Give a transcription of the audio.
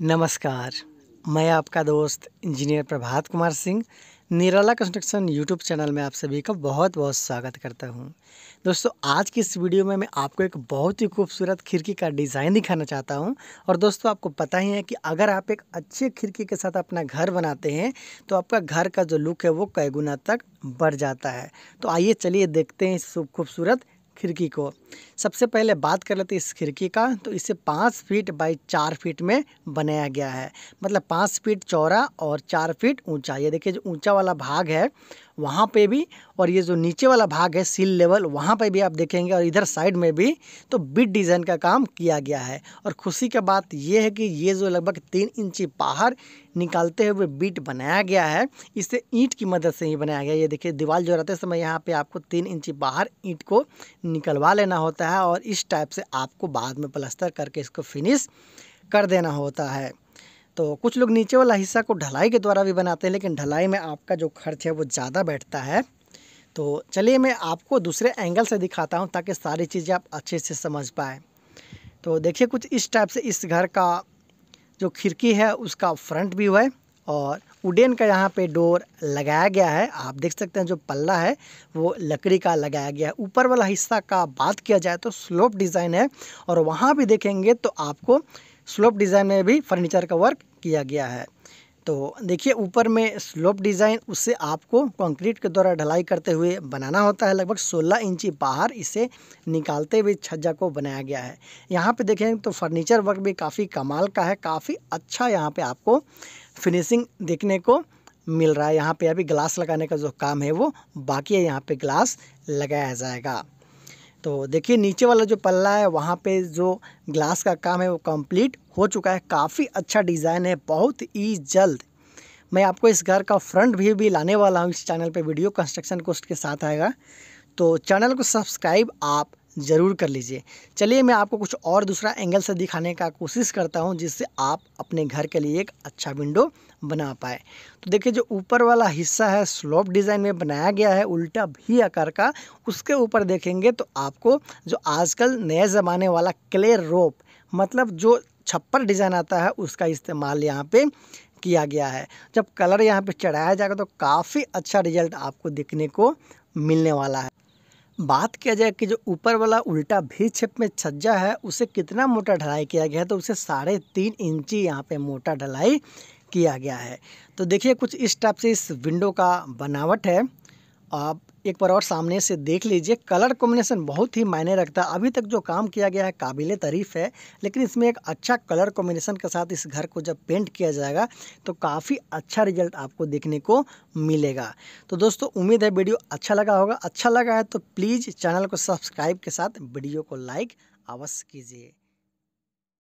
नमस्कार मैं आपका दोस्त engineer Prabhat Kumar Singh Nirala construction YouTube channel में आप सभी का बहुत बहुत स्वागत करता हूं। दोस्तों आज की इस वीडियो में मैं आपको एक बहुत ही खूबसूरत खिड़की का डिज़ाइन दिखाना चाहता हूं और दोस्तों आपको पता ही है कि अगर आप एक अच्छे खिड़की के साथ अपना घर बनाते हैं तो आपका घर का जो लुक है वो कई गुना तक बढ़ जाता है तो आइए चलिए देखते हैं इस खूबसूरत खिड़की को सबसे पहले बात कर लेते इस खिड़की का तो इसे पाँच फीट बाई चार फीट में बनाया गया है मतलब पाँच फीट चौड़ा और चार फीट ऊंचा ये देखिए जो ऊंचा वाला भाग है वहाँ पे भी और ये जो नीचे वाला भाग है सील लेवल वहाँ पे भी आप देखेंगे और इधर साइड में भी तो बिट डिज़ाइन का काम किया गया है और खुशी का बात यह है कि ये जो लगभग तीन इंची बाहर निकालते हुए बिट बनाया गया है इसे ईंट की मदद से ही बनाया गया ये देखिए दीवार जो रहते समय यहाँ पर आपको तीन इंची बाहर ईंट को निकलवा लेना होता है और इस टाइप से आपको बाद में प्लस्तर करके इसको फिनिश कर देना होता है तो कुछ लोग नीचे वाला हिस्सा को ढलाई के द्वारा भी बनाते हैं लेकिन ढलाई में आपका जो खर्च है वो ज़्यादा बैठता है तो चलिए मैं आपको दूसरे एंगल से दिखाता हूँ ताकि सारी चीज़ें आप अच्छे से समझ पाए तो देखिए कुछ इस टाइप से इस घर का जो खिड़की है उसका फ्रंट व्यू है और उडेन का यहाँ पे डोर लगाया गया है आप देख सकते हैं जो पल्ला है वो लकड़ी का लगाया गया है ऊपर वाला हिस्सा का बात किया जाए तो स्लोप डिज़ाइन है और वहाँ भी देखेंगे तो आपको स्लोप डिज़ाइन में भी फर्नीचर का वर्क किया गया है तो देखिए ऊपर में स्लोप डिज़ाइन उससे आपको कंक्रीट के द्वारा ढलाई करते हुए बनाना होता है लगभग 16 इंची बाहर इसे निकालते हुए छज्जा को बनाया गया है यहाँ पे देखें तो फर्नीचर वर्क भी काफ़ी कमाल का है काफ़ी अच्छा यहाँ पे आपको फिनिशिंग देखने को मिल रहा है यहाँ पे अभी ग्लास लगाने का जो काम है वो बाकी है यहाँ पर ग्लास लगाया जाएगा तो देखिए नीचे वाला जो पल्ला है वहाँ पे जो ग्लास का काम है वो कंप्लीट हो चुका है काफ़ी अच्छा डिज़ाइन है बहुत ही जल्द मैं आपको इस घर का फ्रंट व्यू भी, भी लाने वाला हूँ इस चैनल पे वीडियो कंस्ट्रक्शन कोस्ट के साथ आएगा तो चैनल को सब्सक्राइब आप ज़रूर कर लीजिए चलिए मैं आपको कुछ और दूसरा एंगल से दिखाने का कोशिश करता हूँ जिससे आप अपने घर के लिए एक अच्छा विंडो बना पाए तो देखिए जो ऊपर वाला हिस्सा है स्लोप डिज़ाइन में बनाया गया है उल्टा भी आकार का उसके ऊपर देखेंगे तो आपको जो आजकल नए ज़माने वाला क्ले रोप मतलब जो छप्पर डिज़ाइन आता है उसका इस्तेमाल यहाँ पर किया गया है जब कलर यहाँ पर चढ़ाया जाएगा तो काफ़ी अच्छा रिजल्ट आपको देखने को मिलने वाला है बात किया जाए कि जो ऊपर वाला उल्टा भी छेप में छज्जा है उसे कितना मोटा ढलाई किया गया है तो उसे साढ़े तीन इंची यहाँ पे मोटा ढलाई किया गया है तो देखिए कुछ इस टाइप से इस विंडो का बनावट है आप एक बार और सामने से देख लीजिए कलर कॉम्बिनेशन बहुत ही मायने रखता है अभी तक जो काम किया गया है काबिल तारीफ़ है लेकिन इसमें एक अच्छा कलर कॉम्बिनेशन के साथ इस घर को जब पेंट किया जाएगा तो काफ़ी अच्छा रिजल्ट आपको देखने को मिलेगा तो दोस्तों उम्मीद है वीडियो अच्छा लगा होगा अच्छा लगा है तो प्लीज़ चैनल को सब्सक्राइब के साथ वीडियो को लाइक अवश्य कीजिए